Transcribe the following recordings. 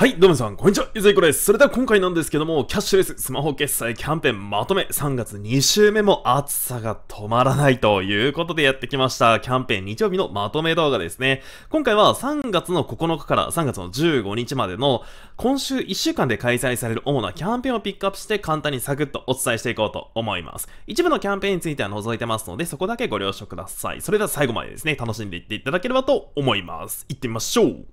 はい、どうも皆さん、こんにちは。ゆずいこです。それでは今回なんですけども、キャッシュレススマホ決済キャンペーンまとめ3月2週目も暑さが止まらないということでやってきました。キャンペーン日曜日のまとめ動画ですね。今回は3月の9日から3月の15日までの今週1週間で開催される主なキャンペーンをピックアップして簡単にサクッとお伝えしていこうと思います。一部のキャンペーンについては除いてますので、そこだけご了承ください。それでは最後までですね、楽しんでいっていただければと思います。行ってみましょう。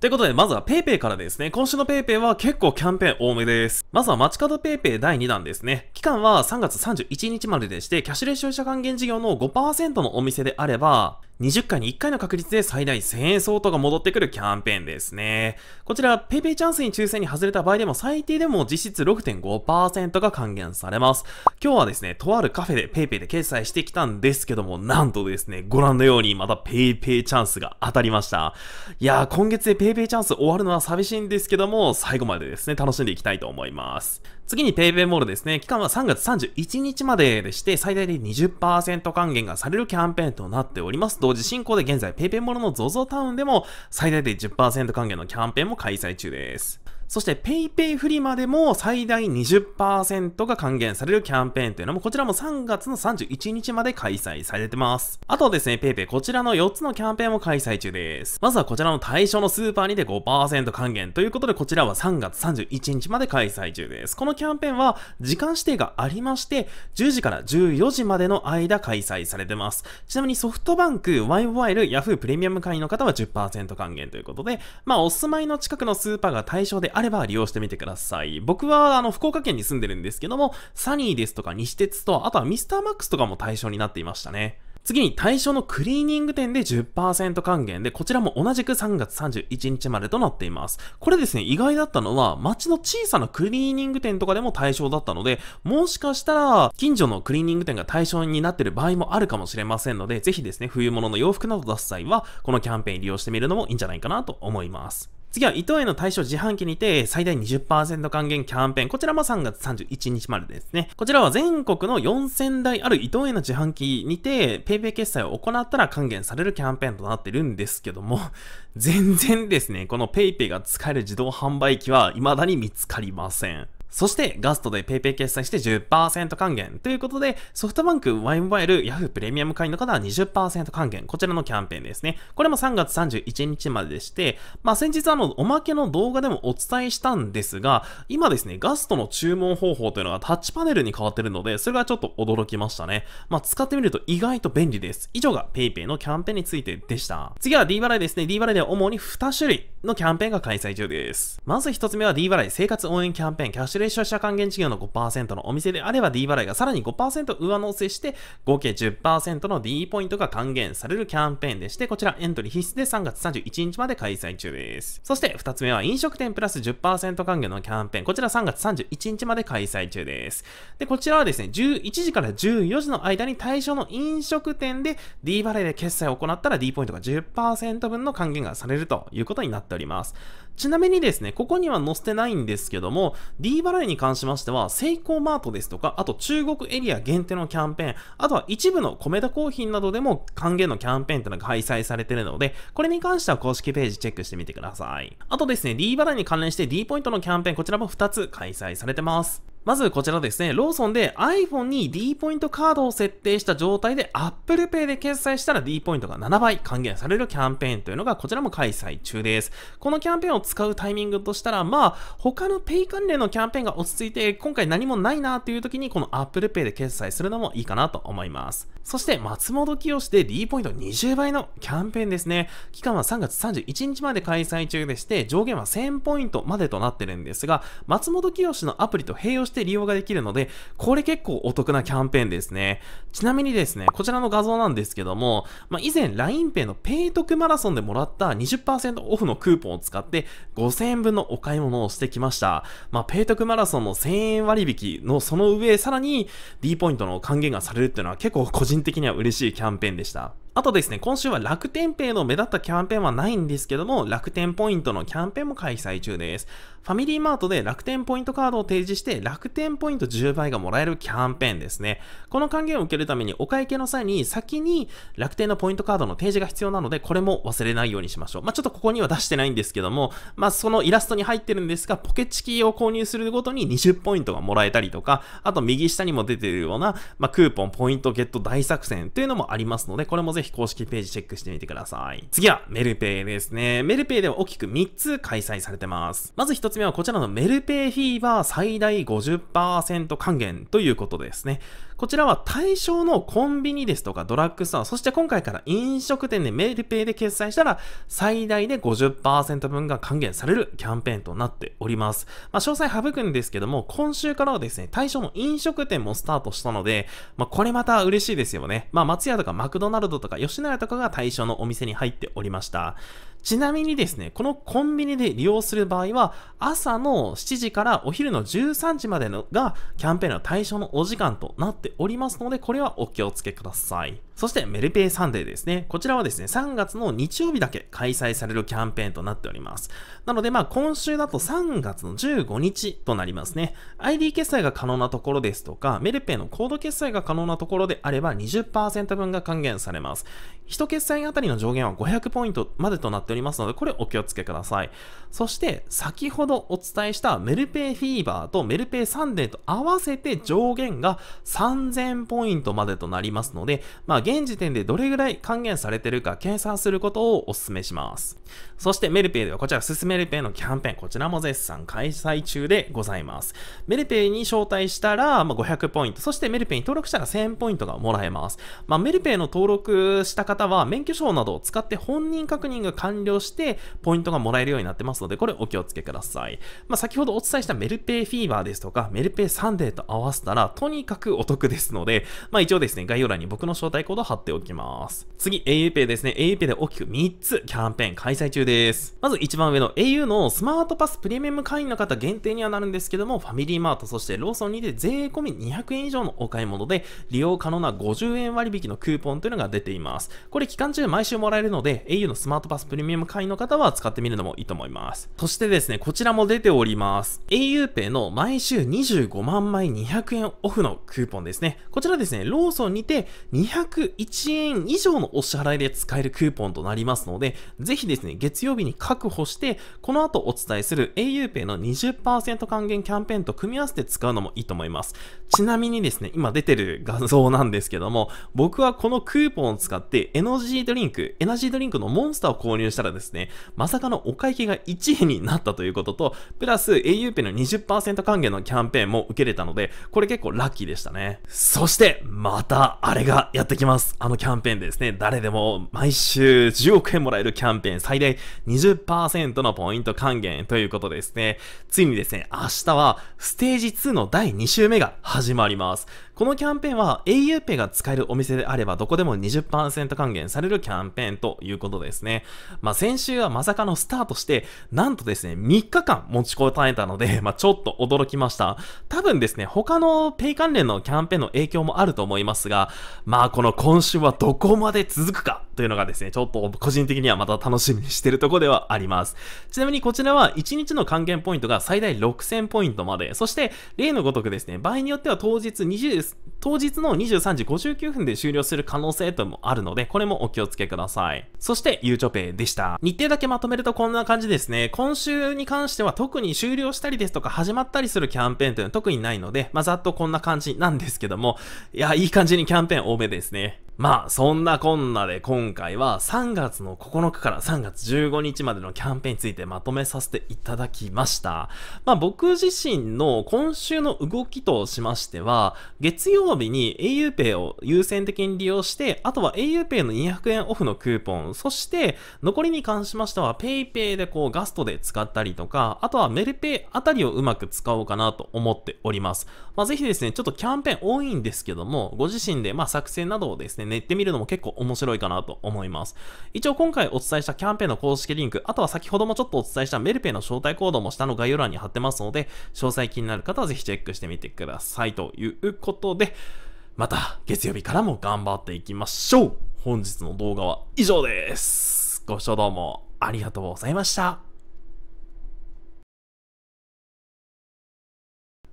ということで、まずは PayPay からですね。今週の PayPay は結構キャンペーン多めです。まずは街角 PayPay 第2弾ですね。期間は3月31日まででして、キャッシュレス消費者還元事業の5%のお店であれば、20回に1回の確率で最大1000円相当が戻ってくるキャンペーンですね。こちら、ペイペイチャンスに抽選に外れた場合でも最低でも実質6.5%が還元されます。今日はですね、とあるカフェで PayPay で決済してきたんですけども、なんとですね、ご覧のようにまた PayPay チャンスが当たりました。いやー、今月で PayPay チャンス終わるのは寂しいんですけども、最後までですね、楽しんでいきたいと思います。次に PayPay モールですね、期間は3月31日まででして、最大で20%還元がされるキャンペーンとなっております。同時進行で現在 PayPay モノの ZOZO タウンでも最大で10%還元のキャンペーンも開催中です。そして PayPay フリマでも最大20%が還元されるキャンペーンというのもこちらも3月の31日まで開催されてます。あとですね、PayPay こちらの4つのキャンペーンも開催中です。まずはこちらの対象のスーパーにて5%還元ということでこちらは3月31日まで開催中です。このキャンペーンは時間指定がありまして10時から14時までの間開催されてます。ちなみにソフトバンク、ワイモバイル、ヤフープレミアム会員の方は10%還元ということで、まあお住まいの近くのスーパーが対象であれば利用してみてください。僕はあの福岡県に住んでるんですけども、サニーですとか西鉄と、あとはミスターマックスとかも対象になっていましたね。次に対象のクリーニング店で10%還元で、こちらも同じく3月31日までとなっています。これですね、意外だったのは、街の小さなクリーニング店とかでも対象だったので、もしかしたら、近所のクリーニング店が対象になっている場合もあるかもしれませんので、ぜひですね、冬物の洋服など出す際は、このキャンペーン利用してみるのもいいんじゃないかなと思います。次は、伊藤への対象自販機にて最大20%還元キャンペーン。こちらも3月31日までですね。こちらは全国の4000台ある伊藤への自販機にて、PayPay 決済を行ったら還元されるキャンペーンとなってるんですけども、全然ですね、この PayPay が使える自動販売機は未だに見つかりません。そして、ガストで PayPay 決済して10%還元ということで、ソフトバンク、Y モバイル、Yahoo プレミアム会員の方は20%還元。こちらのキャンペーンですね。これも3月31日まででして、まあ先日あの、おまけの動画でもお伝えしたんですが、今ですね、ガストの注文方法というのがタッチパネルに変わってるので、それがちょっと驚きましたね。まあ使ってみると意外と便利です。以上が PayPay のキャンペーンについてでした。次は D 払いですね。D 払いでは主に2種類のキャンペーンが開催中です。まず1つ目は D 払い生活応援キャンペーンキャッシュ指令消費者還元事業の5%のお店であれば D 払いがさらに5%上乗せして、合計10%の D ポイントが還元されるキャンペーンでして、こちらエントリー必須で3月31日まで開催中です。そして2つ目は飲食店プラス10%還元のキャンペーン。こちら3月31日まで開催中です。で、こちらはですね、11時から14時の間に対象の飲食店で D 払いで決済を行ったら D ポイントが10%分の還元がされるということになっております。ちなみにですね、ここには載せてないんですけども、D 払払いに関しましては、セイコーマートですとか、あと中国エリア限定のキャンペーン、あとは一部の米田コーヒーなどでも還元のキャンペーンってのが開催されてるので、これに関しては公式ページチェックしてみてください。あとですね、D 払いに関連して D ポイントのキャンペーン、こちらも2つ開催されてます。まずこちらですね、ローソンで iPhone に D ポイントカードを設定した状態で Apple Pay で決済したら D ポイントが7倍還元されるキャンペーンというのがこちらも開催中です。このキャンペーンを使うタイミングとしたら、まあ、他の Pay 関連のキャンペーンが落ち着いて、今回何もないなという時にこの Apple Pay で決済するのもいいかなと思います。そして松本清で D ポイント20倍のキャンペーンですね。期間は3月31日まで開催中でして、上限は1000ポイントまでとなってるんですが、松本清のアプリと併用してして利用ができるので、これ結構お得なキャンペーンですね。ちなみにですね、こちらの画像なんですけども、まあ、以前 LINEPay のペイ得マラソンでもらった20%オフのクーポンを使って5000円分のお買い物をしてきました。まあ、ペイ得マラソンの1000円割引のその上、さらに D ポイントの還元がされるっていうのは結構個人的には嬉しいキャンペーンでした。あとですね、今週は楽天ペイの目立ったキャンペーンはないんですけども、楽天ポイントのキャンペーンも開催中です。ファミリーマートで楽天ポイントカードを提示して、楽天ポイント10倍がもらえるキャンペーンですね。この還元を受けるために、お会計の際に先に楽天のポイントカードの提示が必要なので、これも忘れないようにしましょう。まあ、ちょっとここには出してないんですけども、まあ、そのイラストに入ってるんですが、ポケチキを購入するごとに20ポイントがもらえたりとか、あと右下にも出てるような、まあ、クーポンポイントゲット大作戦というのもありますので、これもぜひひ公式ページチェックしてみてください。次は、メルペイですね。メルペイでは大きく3つ開催されてます。まず1つ目はこちらのメルペイフィーバー最大50%還元ということですね。こちらは対象のコンビニですとかドラッグストア、そして今回から飲食店でメールペイで決済したら最大で50%分が還元されるキャンペーンとなっております。まあ、詳細省くんですけども、今週からはですね、対象の飲食店もスタートしたので、まあ、これまた嬉しいですよね。まあ、松屋とかマクドナルドとか吉野家とかが対象のお店に入っておりました。ちなみにですね、このコンビニで利用する場合は、朝の7時からお昼の13時までのがキャンペーンの対象のお時間となっておりますので、これはお気をつけください。そしてメルペイサンデーですね。こちらはですね、3月の日曜日だけ開催されるキャンペーンとなっております。なのでまあ今週だと3月の15日となりますね。ID 決済が可能なところですとか、メルペイのコード決済が可能なところであれば20%分が還元されます。一決済あたりの上限は500ポイントまでとなっておりますので、これお気をつけください。そして先ほどお伝えしたメルペイフィーバーとメルペイサンデーと合わせて上限が3000ポイントまでとなりますので、まあ現時点でどれぐらい還元されてるか計算することをお勧めします。そしてメルペイではこちら、すすメルペイのキャンペーン、こちらも絶賛開催中でございます。メルペイに招待したら、ま500ポイント、そしてメルペイに登録したら1000ポイントがもらえます。まあ、メルペイの登録した方は、免許証などを使って本人確認が完了して、ポイントがもらえるようになってますので、これお気をつけください。まあ、先ほどお伝えしたメルペイフィーバーですとか、メルペイサンデーと合わせたら、とにかくお得ですので、まあ、一応ですね、概要欄に僕の招待コードど貼っておきます。次、auPay ですね。auPay で大きく3つキャンペーン開催中です。まず一番上の au のスマートパスプレミアム会員の方限定にはなるんですけども、ファミリーマート、そしてローソンにて税込み200円以上のお買い物で、利用可能な50円割引のクーポンというのが出ています。これ期間中毎週もらえるので、au のスマートパスプレミアム会員の方は使ってみるのもいいと思います。そしてですね、こちらも出ております。auPay の毎週25万枚200円オフのクーポンですね。こちらですね、ローソンにて200 1円以上のお支払いで使えるクーポンとなりますので、ぜひですね、月曜日に確保して、この後お伝えする auPay の20%還元キャンペーンと組み合わせて使うのもいいと思います。ちなみにですね、今出てる画像なんですけども、僕はこのクーポンを使ってエナジードリンク、エナジードリンクのモンスターを購入したらですね、まさかのお会計が1円になったということと、プラス auPay の20%還元のキャンペーンも受けれたので、これ結構ラッキーでしたね。そして、またあれがやってきます。ます。あのキャンペーンでですね、誰でも毎週10億円もらえるキャンペーン、最大20%のポイント還元ということですね。ついにですね、明日はステージ2の第2週目が始まります。このキャンペーンは auPay が使えるお店であればどこでも20%還元されるキャンペーンということですね。まあ、先週はまさかのスタートして、なんとですね、3日間持ちこたえたので、まあ、ちょっと驚きました。多分ですね、他の p イ関連のキャンペーンの影響もあると思いますが、まあこの今週はどこまで続くかというのがですね、ちょっと個人的にはまた楽しみにしてるとこではあります。ちなみにこちらは1日の還元ポイントが最大6000ポイントまで、そして例のごとくですね、場合によっては当日20、当日の23時59分で終了する可能性ともあるので、これもお気をつけください。そして、ゆうちょぺでした。日程だけまとめるとこんな感じですね。今週に関しては特に終了したりですとか始まったりするキャンペーンというのは特にないので、まあ、ざっとこんな感じなんですけども、いや、いい感じにキャンペーン多めですね。まあ、そんなこんなで今回は3月の9日から3月15日までのキャンペーンについてまとめさせていただきました。まあ、僕自身の今週の動きとしましては、月曜日に auPay を優先的に利用して、あとは auPay の200円オフのクーポン、そして残りに関しましては PayPay でこうガストで使ったりとか、あとはメルペイあたりをうまく使おうかなと思っております。まあ、ぜひですね、ちょっとキャンペーン多いんですけども、ご自身でまあ作成などをですね、ね、ってみるのも結構面白いかなと思います。一応今回お伝えしたキャンペーンの公式リンク、あとは先ほどもちょっとお伝えしたメルペイの招待コードも下の概要欄に貼ってますので、詳細気になる方はぜひチェックしてみてください。ということで、また月曜日からも頑張っていきましょう本日の動画は以上ですご視聴どうもありがとうございました。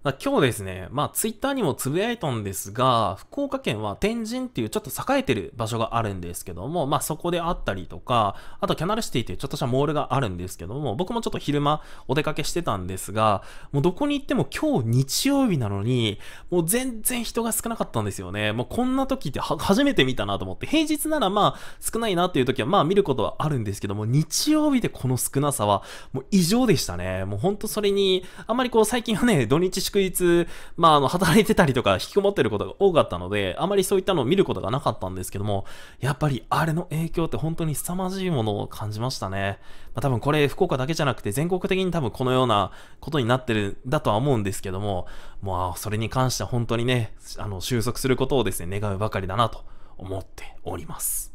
ま今日ですね、まあツイッターにもつぶやいたんですが、福岡県は天神っていうちょっと栄えてる場所があるんですけども、まあそこであったりとか、あとキャナルシティっていうちょっとしたモールがあるんですけども、僕もちょっと昼間お出かけしてたんですが、もうどこに行っても今日日曜日なのに、もう全然人が少なかったんですよね。もうこんな時って初めて見たなと思って、平日ならまあ少ないなっていう時はまあ見ることはあるんですけども、日曜日でこの少なさはもう異常でしたね。もうほんとそれに、あんまりこう最近はね、土日しか日、まあ、あの、働いてたりとか、引きこもってることが多かったので、あまりそういったのを見ることがなかったんですけども、やっぱりあれの影響って本当に凄まじいものを感じましたね。まあ、多分これ、福岡だけじゃなくて、全国的に多分このようなことになってる、だとは思うんですけども、もう、それに関しては本当にね、あの、収束することをですね、願うばかりだなと思っております。